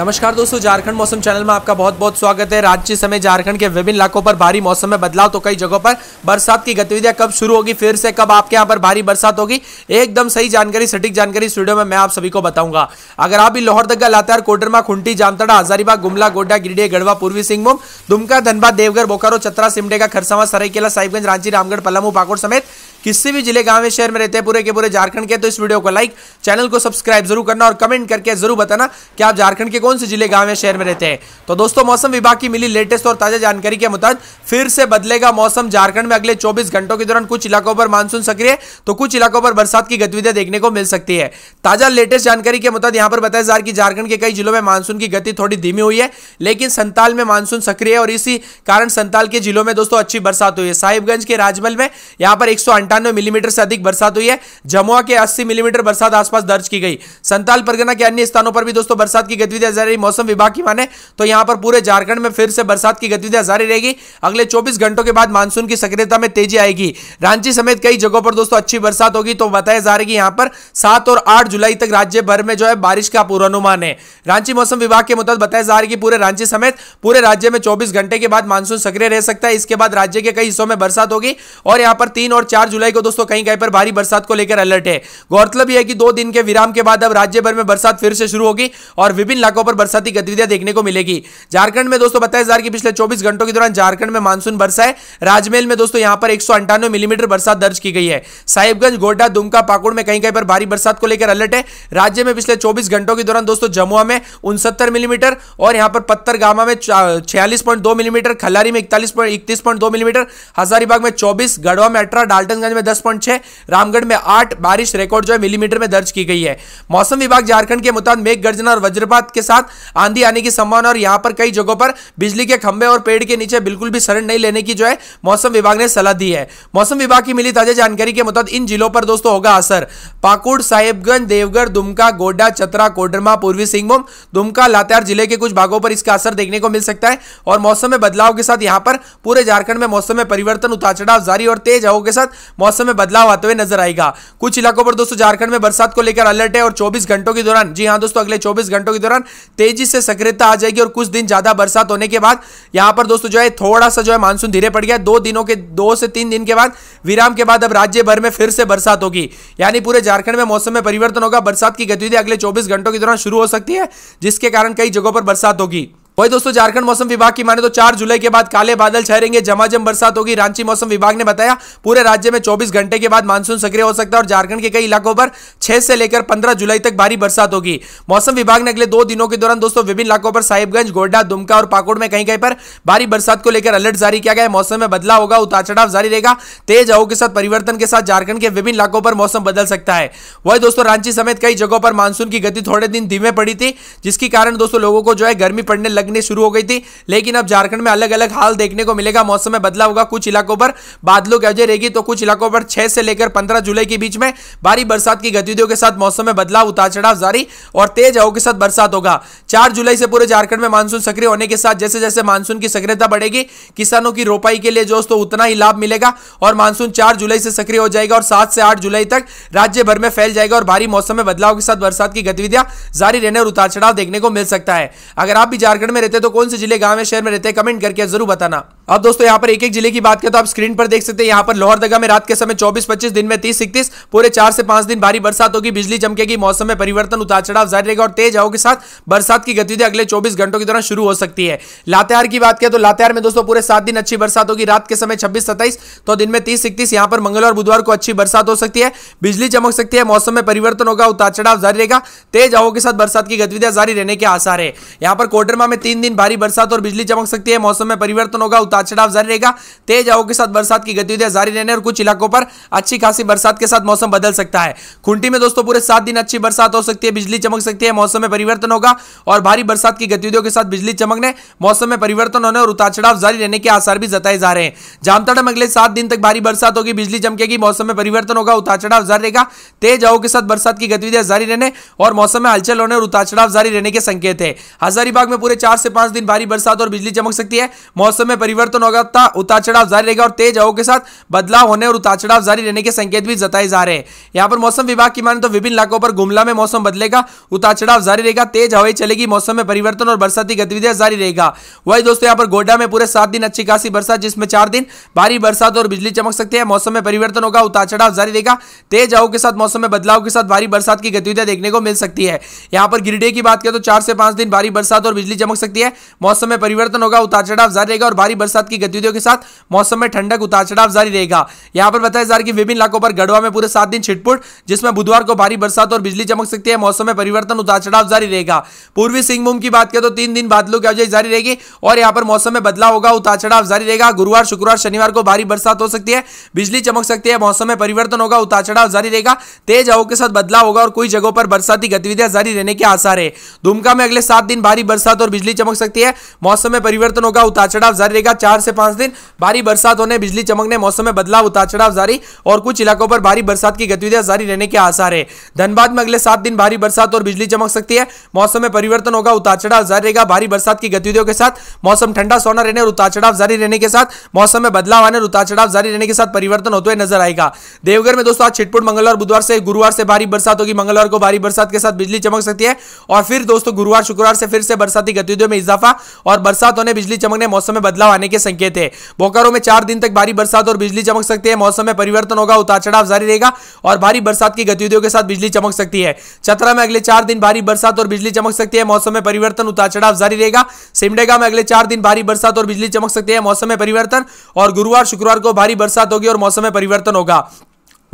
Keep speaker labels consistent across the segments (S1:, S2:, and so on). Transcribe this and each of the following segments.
S1: नमस्कार दोस्तों झारखंड मौसम चैनल में आपका बहुत बहुत स्वागत है राज्य समय झारखंड के विभिन्न इलाकों पर भारी मौसम में बदलाव तो कई जगहों पर बरसात की गतिविधियां कब शुरू होगी फिर से कब आपके यहाँ पर भारी बरसात होगी एकदम सही जानकारी सटीक जानकारी स्टूडियो में मैं आप सभी को बताऊंगा अगर आप भी लोहरदगा लातार कोडरमा खुंटी जामतड़ा हजारीबाग गुमला गोड्डा गिरिडीह गढ़वा पूर्वी सिंहभूम दुमका धनबाद देवघर बोकारो चतरा सिमडेगा खरसावा सरायकेला साहिबगंज रांची रामगढ़ पलामू पाकुड़ समेत किसी भी जिले गांव में शहर में रहते हैं पूरे के पूरे झारखंड के तो इस वीडियो को लाइक चैनल को सब्सक्राइब जरूर करना और कमेंट करके जरूर बताना कि आप झारखंड के कौन से जिले गांव शहर में रहते हैं तो दोस्तों मौसम विभाग की मिली लेटेस्ट और ताजा जानकारी के मुताबिक फिर से बदलेगा मौसम झारखंड में अगले चौबीस घंटों के दौरान कुछ इलाकों पर मानसून सक्रिय तो कुछ इलाकों पर बरसात की गतिविधियां देखने को मिल सकती है ताजा लेटेस्ट जानकारी के मुताबिक यहां पर बताया जा रहा कि झारखंड के कई जिलों में मानसून की गति थोड़ी धीमी हुई है लेकिन संताल में मानसून सक्रिय है और इसी कारण संताल के जिलों में दोस्तों अच्छी बरसात हुई है साहिबगंज के राजमल में यहां पर एक अंठानवे मिलीमीटर से अधिक बरसात हुई है जमुआ के अस्सी मिलीमीटर बरसात आसपास दर्ज की गई संताल परगना के अन्य स्थानों पर भी दोस्तों बरसात की गतिविधियां जारी मौसम विभाग की माने तो यहां पर पूरे झारखंड में फिर से बरसात की गतिविधियां जारी रहेगी अगले चौबीस घंटों के बाद मानसून की सक्रियता में तेजी आएगी रांची समेत कई जगहों पर दोस्तों अच्छी बरसात होगी तो बताया जा रहा है कि यहाँ पर सात और आठ जुलाई तक राज्य भर में जो है बारिश का पूर्वानुमान है रांची मौसम विभाग के मुताबिक बताया जा रहा है कि पूरे रांची समेत पूरे राज्य में चौबीस घंटे के बाद मानसून सक्रिय रह सकता है इसके बाद राज्य के कई हिस्सों में बरसात होगी और यहाँ पर तीन और चार जुलाई जुलाई को दोस्तों कहीं कहीं पर भारी बरसात को लेकर अलर्ट है गौरतलब यह है कि दो दिन के विराम के बाद अब राज्य भर में बरसात फिर से शुरू होगी और विभिन्न इलाकों पर बरसाती गतिविधियां देखने को मिलेगी झारखंड में दोस्तों बताया जा रहा है कि पिछले चौबीस घंटों के दौरान झारखंड में मानसून बरसा है राजमेल में दोस्तों यहां पर एक मिलीमीटर बरसात दर्ज की गई है साहिबगंज गोड्डा दुमका पाकुड़ में कहीं कहीं पर भारी बरसात को लेकर अलर्ट है राज्य में पिछले चौबीस घंटों के दौरान दोस्तों जमुआ में उनसत्तर मिलीमीटर और यहां पर पत्थर गामा में छियालीस मिलीमीटर खलारी में इकतालीस इकतीस मिलीमीटर हजारीबाग में चौबीस गढ़वा में अठारह डाल्टनगंज गोपालगंज में दस पॉइंट छह रामगढ़ में आठ बारिश रिकॉर्ड जो है मिलीमीटर में दर्ज की गई है मौसम विभाग झारखंड के मुताबिक मेघ गर्जना और वज्रपात के साथ आंधी आने की संभावना और यहां पर कई जगहों पर बिजली के खंभे और पेड़ के नीचे बिल्कुल भी शरण नहीं लेने की जो है मौसम विभाग ने सलाह दी है मौसम विभाग की मिली ताजा जानकारी के मुताबिक इन जिलों पर दोस्तों होगा असर पाकुड़ साहेबगंज देवगढ़ दुमका गोड्डा चतरा कोडरमा पूर्वी सिंहभूम दुमका लातेहार जिले के कुछ भागों पर इसका असर देखने को मिल सकता है और मौसम में बदलाव के साथ यहां पर पूरे झारखंड में मौसम में परिवर्तन उतार चढ़ाव जारी और तेज हवा के साथ मौसम में बदलाव आते हुए नजर आएगा कुछ इलाकों पर दोस्तों झारखंड में बरसात को लेकर अलर्ट है और चौबीस घंटों के दौरान जी हाँ दोस्तों अगले चौबीस घंटों के दौरान तेजी से सक्रियता आ जाएगी और कुछ दिन ज्यादा बरसात होने के बाद यहां पर दोस्तों जो है थोड़ा सा जो है मानसून धीरे पड़ गया दो दिनों के दो से तीन दिन के बाद विराम के बाद अब राज्य भर में फिर से बरसात होगी यानी पूरे झारखंड में मौसम में परिवर्तन होगा बरसात की गतिविधि अगले चौबीस घंटों के दौरान शुरू हो सकती है जिसके कारण कई जगहों पर बरसात होगी वही दोस्तों झारखंड मौसम विभाग की माने तो चार जुलाई के बाद काले बादल छहरेंगे जमाजम बरसात होगी रांची मौसम विभाग ने बताया पूरे राज्य में चौबीस घंटे के बाद मानसून सक्रिय हो सकता है और झारखंड के कई इलाकों पर छह से लेकर पंद्रह जुलाई तक भारी बरसात होगी मौसम विभाग ने अगले दो दिनों के दौरान दोस्तों विभिन्न इलाकों पर साहिबगंज गोड्डा दुमका और पाकुड़ में कहीं कहीं पर भारी बरसात को लेकर अलर्ट जारी किया गया मौसम में बदलाव होगा उतार चढ़ाव जारी रहेगा तेज हवा के साथ परिवर्तन के साथ झारखंड के विभिन्न इलाकों पर मौसम बदल सकता है वही दोस्तों रांची समेत कई जगहों पर मानसून की गति थोड़े दिन धीमे पड़ी थी जिसके कारण दोस्तों लोगों को जो है गर्मी पड़ने लगने लगने शुरू हो गई थी लेकिन अब झारखंड में अलग अलग हाल देखने को मिलेगा मौसम में बदलाव होगा कुछ इलाकों पर बादलों की वजह रहेगी तो कुछ इलाकों पर छह से लेकर पंद्रह जुलाई के बीच में भारी बरसात की गतिविधियों के साथ मौसम में बदलाव उतार चढ़ाव जारी और तेज हवा के साथ बरसात होगा चार जुलाई से पूरे झारखंड में मानसून सक्रिय होने के साथ जैसे जैसे मानसून की सक्रियता बढ़ेगी किसानों की रोपाई के लिए तो उतना ही लाभ मिलेगा और मानसून चार जुलाई से सक्रिय हो जाएगा और सात से आठ जुलाई तक राज्य भर में फैल जाएगा और भारी मौसम में बदलाव के साथ बरसात की गतिविधियां जारी रहने और उतार चढ़ाव देखने को मिल सकता है अगर आप भी झारखंड में में रहते तो कौन से जिले गांव या शहर में रहते हैं कमेंट करके जरूर बताना अब दोस्तों यहाँ पर एक एक जिले की बात करें तो आप स्क्रीन पर देख सकते हैं यहाँ पर लोहर दगा में रात के समय 24-25 दिन में 30 इकतीस पूरे चार से पांच दिन भारी बरसात होगी बिजली चमकेगी मौसम में परिवर्तन उतार चढ़ाव जारी रहेगा और तेज हवाओं के साथ बरसात की गतिविधि अगले चौबीस घंटों के दौरान शुरू हो सकती है लातेहार की बात करें तो लातेहार में दोस्तों पूरे सात दिन अच्छी बरसात होगी रात के समय छब्बीस सत्ताईस तो दिन में तीस इकतीस यहाँ पर मंगलवार बुधवार को अच्छी बरसात हो सकती है बिजली चमक सकती है मौसम में परिवर्तन होगा उतार चढ़ाव जारी रहेगा तेज हवाओं के साथ बरसात की गतिविधियां जारी रहने के आसार है यहाँ पर कोटरमा में तीन दिन भारी बरसात और बिजली चमक सकती है मौसम में परिवर्तन होगा उतार चढ़ाव जारी रहेगा तेज हवा के साथ बरसात की गतिविधियां जारी रहने और कुछ इलाकों पर अच्छी खासी बरसात के साथ मौसम बदल सकता है खुंटी में दोस्तों पूरे सात दिन अच्छी बरसात हो सकती है बिजली चमक सकती है मौसम में परिवर्तन होगा और भारी बरसात की गतिविधियों के साथ बिजली चमकने मौसम में परिवर्तन होने और उतार चढ़ाव जारी रहने के आसार भी जताए जा रहे हैं जामताड़ा में अगले सात दिन तक भारी बरसात होगी बिजली चमकेगी मौसम में परिवर्तन होगा उतार चढ़ाव जारी रहेगा तेज हवा के साथ बरसात की गतिविधियां जारी रहने और मौसम में हलचल होने और उतार चढ़ाव जारी रहने के संकेत है हजारीबाग में पूरे चार चार से पांच दिन भारी बरसात और बिजली चमक सकती है मौसम में परिवर्तन होगा उतार चढ़ाव जारी रहेगा और तेज हवा के साथ बदलाव होने और उतार चढ़ाव जारी रहने के संकेत भी जताए जा रहे हैं यहाँ पर मौसम विभाग की माने तो विभिन्न इलाकों पर गुमला में मौसम बदलेगा उतार चढ़ाव जारी रहेगा तेज हवाई चलेगी मौसम में परिवर्तन और बरसाती गतिविधियां जारी रहेगा वही दोस्तों यहाँ पर गोड्डा में पूरे सात दिन अच्छी खासी बरसात जिसमें चार दिन भारी बरसात और बिजली चमक सकती है मौसम में परिवर्तन होगा उतार चढ़ाव जारी रहेगा तेज हवा के साथ मौसम में बदलाव के साथ भारी बरसात की गतिविधियां देखने को मिल सकती है यहाँ पर गिरडे की बात करें तो चार से पांच दिन भारी बरसात और बिजली चमक सकती है मौसम में परिवर्तन होगा उतार चढ़ाव जारी रहेगा और भारी बरसात की गतिविधियों के साथ मौसम में ठंडक उतार चढ़ाव जारी रहेगा यहाँ पर बताया जा रहा है कि विभिन्न इलाकों पर गढ़वा में पूरे सात दिन छिटपुट जिसमें बुधवार को भारी बरसात और बिजली चमक सकती है मौसम में परिवर्तन उतार चढ़ाव जारी रहेगा पूर्वी सिंहभूम की बात करें तो तीन दिन बादलों की अवजय जारी रहेगी और यहाँ पर मौसम में बदलाव होगा उतार चढ़ाव जारी रहेगा गुरुवार शुक्रवार शनिवार को भारी बरसात हो सकती है बिजली चमक सकती है मौसम में परिवर्तन होगा उतार चढ़ाव जारी रहेगा तेज हवाओं के साथ बदलाव होगा और कुछ जगहों पर बरसाती गतिविधियां जारी रहने के आसार है दुमका में अगले सात दिन भारी बरसात और बिजली बिजली चमक सकती है मौसम में परिवर्तन होगा उतार चढ़ाव जारी रहेगा चार से पांच दिन भारी बरसात होने बिजली चमकने मौसम में बदलाव उतार चढ़ाव जारी और कुछ इलाकों पर भारी बरसात की गतिविधियां जारी रहने के आसार है धनबाद में अगले सात दिन भारी बरसात और बिजली चमक सकती है मौसम में परिवर्तन होगा उतार चढ़ाव जारी रहेगा भारी बरसात की गतिविधियों के साथ मौसम ठंडा सोना रहने और उतार चढ़ाव जारी रहने के साथ मौसम में बदलाव आने और उतार चढ़ाव जारी रहने के साथ परिवर्तन होते हुए नजर आएगा देवघर में दोस्तों आज छिटपुट मंगलवार बुधवार से गुरुवार से भारी बरसात होगी मंगलवार को भारी बरसात के साथ बिजली चमक सकती है और फिर दोस्तों गुरुवार शुक्रवार से फिर से बरसाती गतिविधि गतिविधियों में इजाफा और बरसात होने बिजली चमकने मौसम में बदलाव आने के संकेत है बोकारो में चार दिन तक भारी बरसात और बिजली चमक सकती है मौसम में परिवर्तन होगा उतार चढ़ाव जारी रहेगा और भारी बरसात की गतिविधियों के साथ बिजली चमक सकती है चतरा में अगले चार दिन भारी बरसात और बिजली चमक सकती है मौसम में परिवर्तन उतार चढ़ाव जारी रहेगा सिमडेगा में अगले चार दिन भारी बरसात और बिजली चमक सकती है मौसम में परिवर्तन और गुरुवार शुक्रवार को भारी बरसात होगी और मौसम में परिवर्तन होगा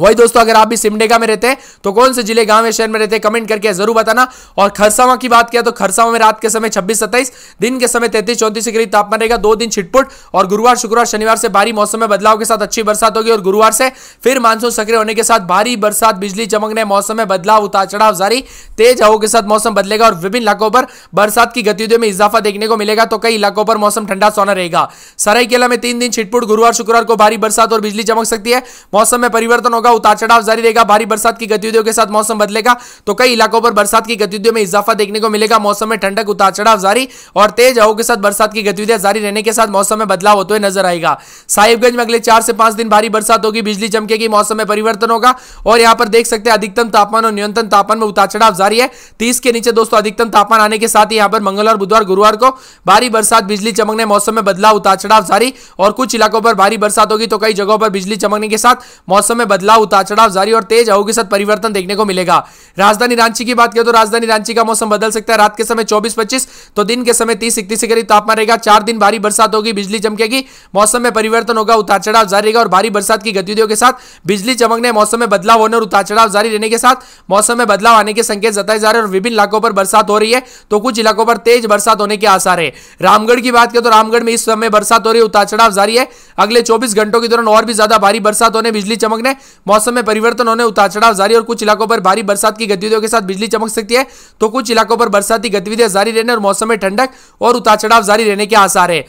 S1: वही दोस्तों अगर आप भी सिमडेगा में रहते हैं तो कौन से जिले गांव या शहर में रहते हैं कमेंट करके जरूर बताना और खरसावा की बात किया तो खरसावा में रात के समय 26 27 दिन के समय 33 34 के करीब तापमान रहेगा दो दिन छिटपुट और गुरुवार शुक्रवार शनिवार से भारी मौसम में बदलाव के साथ अच्छी बरसात होगी और गुरुवार से फिर मानसून सक्रिय होने के साथ भारी बरसात बिजली चमकने मौसम में बदलाव उतार चढ़ाव जारी तेज हवा के साथ मौसम बदलेगा और विभिन्न इलाकों पर बरसात की गतिविधियों में इजाफा देखने को मिलेगा तो कई इलाकों पर मौसम ठंडा सोना रहेगा सरायकेला में तीन दिन छिटपुट गुरुवार शुक्रवार को भारी बरसात और बिजली चमक सकती है मौसम में परिवर्तन होगा का उतार चढ़ाव जारी रहेगा भारी बरसात की गतिविधियों के साथ मौसम बदलेगा तो कई इलाकों पर बरसात की गतिविधियों में इजाफा देखने को मिलेगा मौसम में ठंडक उतार चढ़ाव जारी और तेज हवा के साथ बरसात की गतिविधियां जारी रहने के साथ मौसम में बदलाव होते हुए नजर आएगा साहिबगंज में अगले चार से पांच दिन भारी बरसात होगी बिजली चमकेगी मौसम में परिवर्तन होगा और यहां पर देख सकते हैं अधिकतम तापमान और न्यूनतम तापमान में उतार चढ़ाव जारी है तीस के नीचे दोस्तों अधिकतम तापमान आने के साथ ही यहां पर मंगलवार बुधवार गुरुवार को भारी बरसात बिजली चमकने मौसम में बदलाव उतार चढ़ाव जारी और कुछ इलाकों पर भारी बरसात होगी तो कई जगहों पर बिजली चमकने के साथ मौसम में बदलाव बड़ा उतार चढ़ाव जारी और तेज हवा के साथ परिवर्तन देखने को मिलेगा राजधानी रांची की बात करें तो राजधानी रांची का मौसम बदल सकता है रात के समय चौबीस पच्चीस तो दिन के समय तीस इकतीस के करीब तापमान रहेगा चार दिन भारी बरसात होगी बिजली चमकेगी मौसम में परिवर्तन होगा उतार चढ़ाव जारी रहेगा और भारी बरसात की गतिविधियों के साथ बिजली चमकने मौसम में बदलाव होने और उतार चढ़ाव जारी रहने के साथ मौसम में बदलाव आने के संकेत जताए जा रहे और विभिन्न इलाकों पर बरसात हो रही है तो कुछ इलाकों पर तेज बरसात होने के आसार है रामगढ़ की बात करें तो रामगढ़ में इस समय बरसात हो रही है उतार चढ़ाव जारी है अगले चौबीस घंटों के दौरान और भी ज्यादा भारी बरसात होने बिजली चमकने मौसम में परिवर्तन होने उतार चढ़ाव जारी और कुछ इलाकों पर भारी बरसात की गतिविधियों के साथ बिजली चमक सकती है तो कुछ इलाकों पर बरसाती गतिविधियां जारी रहने और मौसम में ठंडक और उतार चढ़ाव जारी रहने के आसार है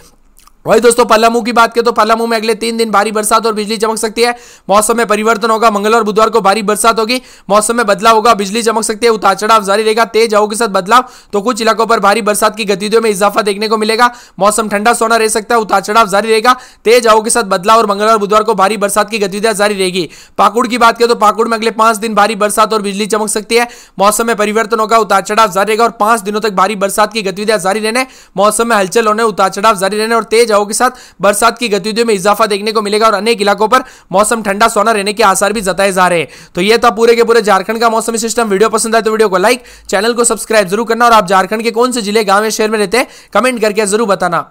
S1: वही दोस्तों पल्लामू की बात करें तो पलामू में अगले तीन दिन भारी बरसात और बिजली चमक सकती है मौसम में परिवर्तन होगा मंगल और बुधवार को भारी बरसात होगी मौसम में बदलाव होगा बिजली चमक सकती है उतार चढ़ाव जारी रहेगा तेज हवा के साथ बदलाव तो कुछ इलाकों पर भारी बरसात की गतिविधियों में इजाफा देखने को मिलेगा मौसम ठंडा सोना रह सकता है उतार चढ़ाव जारी रहेगा तेज हवा के साथ बदलाव और मंगल और बुधवार को भारी बरसात की गतिविधियां जारी रहेगी पाकुड़ की बात करें तो पाकुड़ में अगले पांच दिन भारी बरसात और बिजली चमक सकती है मौसम में परिवर्तन होगा उतार चढ़ाव जारी रहेगा और पांच दिनों तक भारी बरसात की गतिविधियां जारी रहने मौसम में हलचल होने उतार चढ़ाव जारी रहने और तेज हवाओं के साथ बरसात की गतिविधियों में इजाफा देखने को मिलेगा और अनेक इलाकों पर मौसम ठंडा सोना रहने के आसार भी जताए जा रहे हैं तो यह था पूरे के पूरे झारखंड का मौसमी सिस्टम वीडियो पसंद आए तो वीडियो को लाइक चैनल को सब्सक्राइब जरूर करना और आप झारखंड के कौन से जिले गांव या शहर में रहते हैं कमेंट करके जरूर बताना